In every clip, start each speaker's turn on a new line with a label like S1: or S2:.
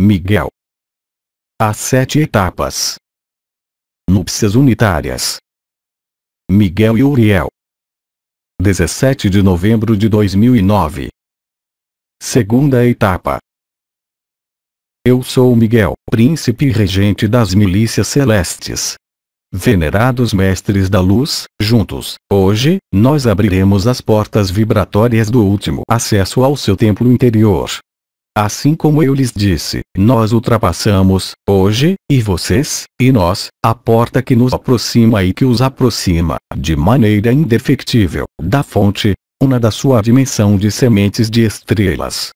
S1: Miguel. Há sete etapas. Núpcias unitárias. Miguel e Uriel. 17 de novembro de 2009. Segunda etapa.
S2: Eu sou Miguel, príncipe e regente das milícias celestes. Venerados mestres da luz, juntos, hoje, nós abriremos as portas vibratórias do último acesso ao seu templo interior. Assim como eu lhes disse, nós ultrapassamos, hoje, e vocês, e nós, a porta que nos aproxima e que os aproxima, de maneira indefectível, da fonte, uma da sua dimensão de sementes de estrelas.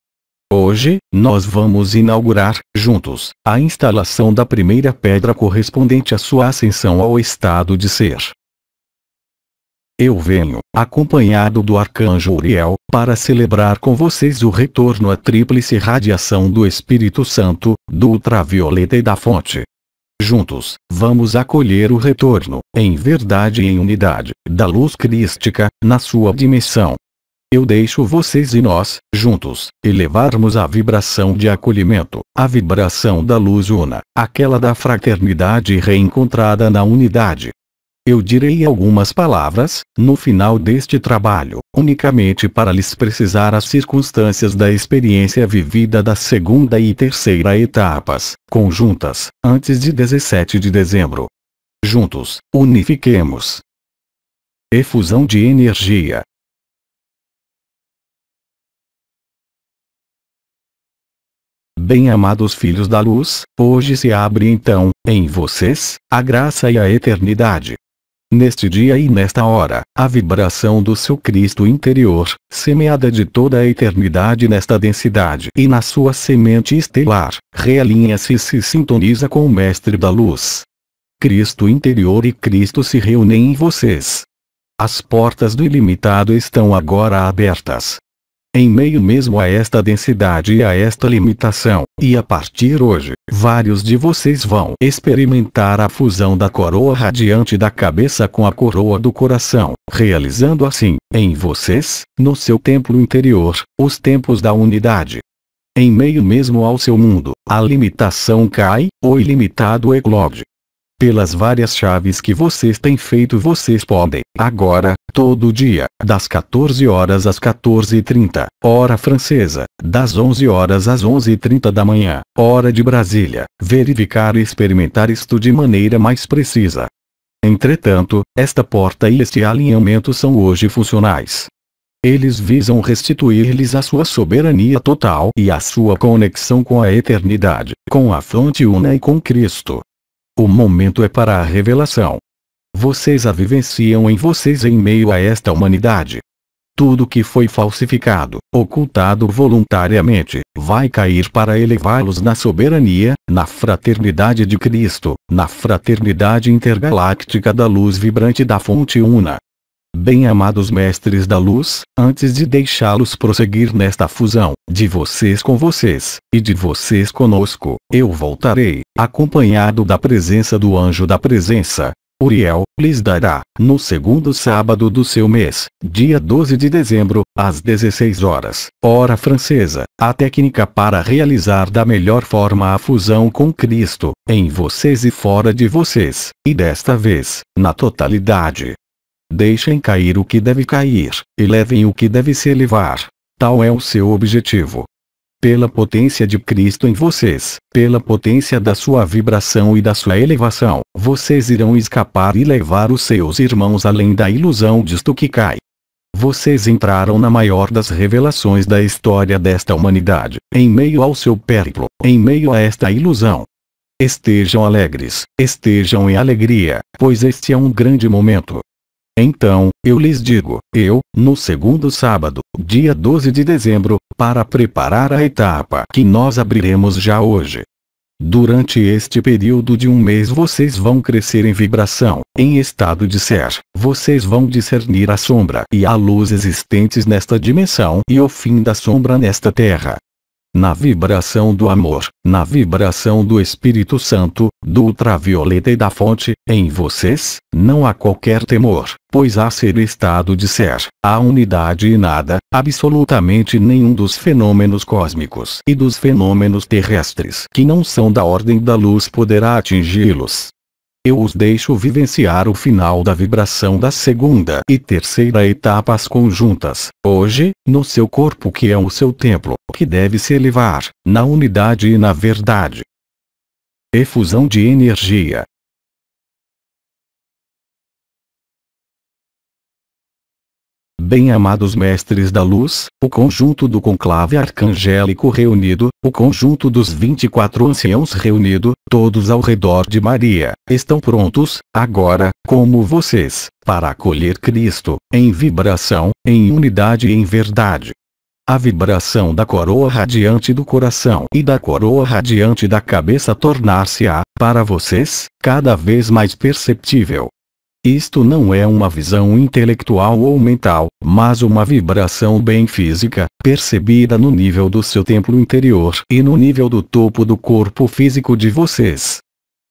S2: Hoje, nós vamos inaugurar, juntos, a instalação da primeira pedra correspondente à sua ascensão ao estado de ser. Eu venho, acompanhado do arcanjo Uriel, para celebrar com vocês o retorno à tríplice radiação do Espírito Santo, do ultravioleta e da fonte. Juntos, vamos acolher o retorno, em verdade e em unidade, da luz crística, na sua dimensão. Eu deixo vocês e nós, juntos, elevarmos a vibração de acolhimento, a vibração da luz una, aquela da fraternidade reencontrada na unidade, eu direi algumas palavras, no final deste trabalho, unicamente para lhes precisar as circunstâncias da experiência vivida da segunda e terceira etapas, conjuntas, antes de 17 de dezembro. Juntos,
S1: unifiquemos. Efusão de energia. Bem-amados filhos da luz, hoje se abre então, em vocês, a graça e a eternidade
S2: neste dia e nesta hora, a vibração do seu Cristo interior, semeada de toda a eternidade nesta densidade e na sua semente estelar, realinha-se e se sintoniza com o Mestre da Luz. Cristo interior e Cristo se reúnem em vocês. As portas do ilimitado estão agora abertas, em meio mesmo a esta densidade e a esta limitação, e a partir hoje, vários de vocês vão experimentar a fusão da coroa radiante da cabeça com a coroa do coração, realizando assim, em vocês, no seu templo interior, os tempos da unidade. Em meio mesmo ao seu mundo, a limitação cai, o ilimitado eclode. Pelas várias chaves que vocês têm feito vocês podem, agora, todo dia, das 14 horas às 14h30, hora francesa, das 11 horas às 11h30 da manhã, hora de Brasília, verificar e experimentar isto de maneira mais precisa. Entretanto, esta porta e este alinhamento são hoje funcionais. Eles visam restituir-lhes a sua soberania total e a sua conexão com a eternidade, com a fonte una e com Cristo. O momento é para a revelação. Vocês a vivenciam em vocês em meio a esta humanidade. Tudo que foi falsificado, ocultado voluntariamente, vai cair para elevá-los na soberania, na fraternidade de Cristo, na fraternidade intergaláctica da luz vibrante da fonte una. Bem-amados mestres da luz, antes de deixá-los prosseguir nesta fusão, de vocês com vocês, e de vocês conosco, eu voltarei, acompanhado da presença do anjo da presença. Uriel, lhes dará, no segundo sábado do seu mês, dia 12 de dezembro, às 16 horas, hora francesa, a técnica para realizar da melhor forma a fusão com Cristo, em vocês e fora de vocês, e desta vez, na totalidade. Deixem cair o que deve cair, elevem o que deve se elevar. Tal é o seu objetivo. Pela potência de Cristo em vocês, pela potência da sua vibração e da sua elevação, vocês irão escapar e levar os seus irmãos além da ilusão disto que cai. Vocês entraram na maior das revelações da história desta humanidade, em meio ao seu périplo, em meio a esta ilusão. Estejam alegres, estejam em alegria, pois este é um grande momento, então, eu lhes digo, eu, no segundo sábado, dia 12 de dezembro, para preparar a etapa que nós abriremos já hoje. Durante este período de um mês vocês vão crescer em vibração, em estado de ser, vocês vão discernir a sombra e a luz existentes nesta dimensão e o fim da sombra nesta terra, na vibração do amor, na vibração do Espírito Santo, do ultravioleta e da fonte, em vocês, não há qualquer temor, pois há ser estado de ser, há unidade e nada, absolutamente nenhum dos fenômenos cósmicos e dos fenômenos terrestres que não são da ordem da luz poderá atingi-los eu os deixo vivenciar o final da vibração da segunda e terceira etapas conjuntas, hoje, no seu corpo que é o seu templo, que deve se elevar, na unidade e na verdade.
S1: Efusão de energia. Bem-amados mestres da
S2: luz, o conjunto do conclave arcangélico reunido, o conjunto dos 24 anciãos reunido, todos ao redor de Maria, estão prontos, agora, como vocês, para acolher Cristo, em vibração, em unidade e em verdade. A vibração da coroa radiante do coração e da coroa radiante da cabeça tornar-se-á, para vocês, cada vez mais perceptível, isto não é uma visão intelectual ou mental, mas uma vibração bem física, percebida no nível do seu templo interior e no nível do topo do corpo físico de vocês.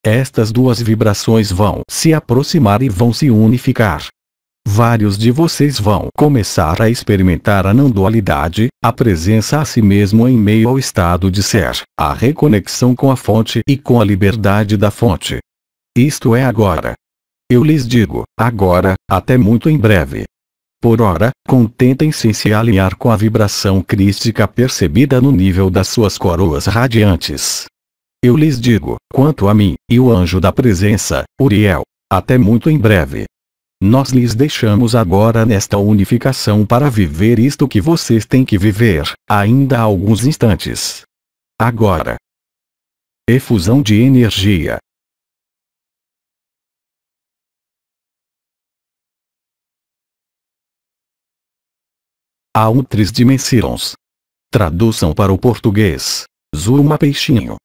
S2: Estas duas vibrações vão se aproximar e vão se unificar. Vários de vocês vão começar a experimentar a não-dualidade, a presença a si mesmo em meio ao estado de ser, a reconexão com a fonte e com a liberdade da fonte. Isto é agora, eu lhes digo, agora, até muito em breve. Por ora, contentem-se em se alinhar com a vibração crística percebida no nível das suas coroas radiantes. Eu lhes digo, quanto a mim, e o anjo da presença, Uriel, até muito em breve. Nós lhes deixamos agora nesta unificação para viver isto que
S1: vocês têm que viver, ainda há alguns instantes. Agora. Efusão de energia, Há Dimensions. Tradução para o português. Zuma Peixinho.